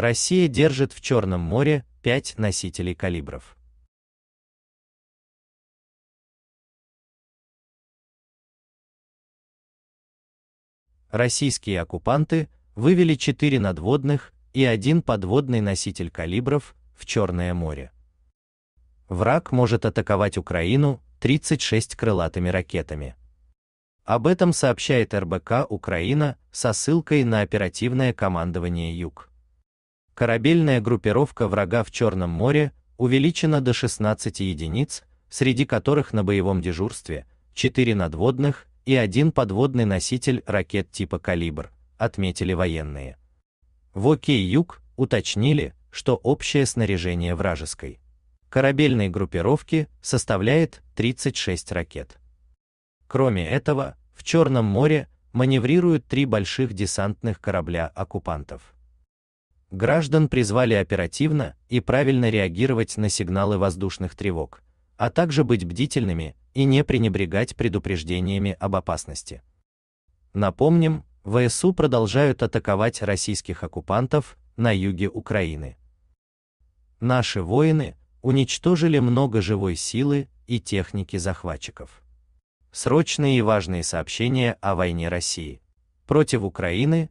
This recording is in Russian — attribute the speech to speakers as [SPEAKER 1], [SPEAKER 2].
[SPEAKER 1] Россия держит в Черном море пять носителей калибров. Российские оккупанты вывели четыре надводных
[SPEAKER 2] и один подводный носитель калибров в Черное море. Враг может атаковать Украину 36 крылатыми ракетами. Об этом сообщает РБК Украина со ссылкой на оперативное командование Юг. Корабельная группировка врага в Черном море увеличена до 16 единиц, среди которых на боевом дежурстве 4 надводных и один подводный носитель ракет типа «Калибр», отметили военные. В ОК «Юг» уточнили, что общее снаряжение вражеской корабельной группировки составляет 36 ракет. Кроме этого, в Черном море маневрируют три больших десантных корабля оккупантов. Граждан призвали оперативно и правильно реагировать на сигналы воздушных тревог, а также быть бдительными и не пренебрегать предупреждениями об опасности. Напомним, ВСУ продолжают атаковать российских оккупантов на юге Украины. Наши воины уничтожили много живой силы и техники захватчиков. Срочные и важные сообщения о войне России против Украины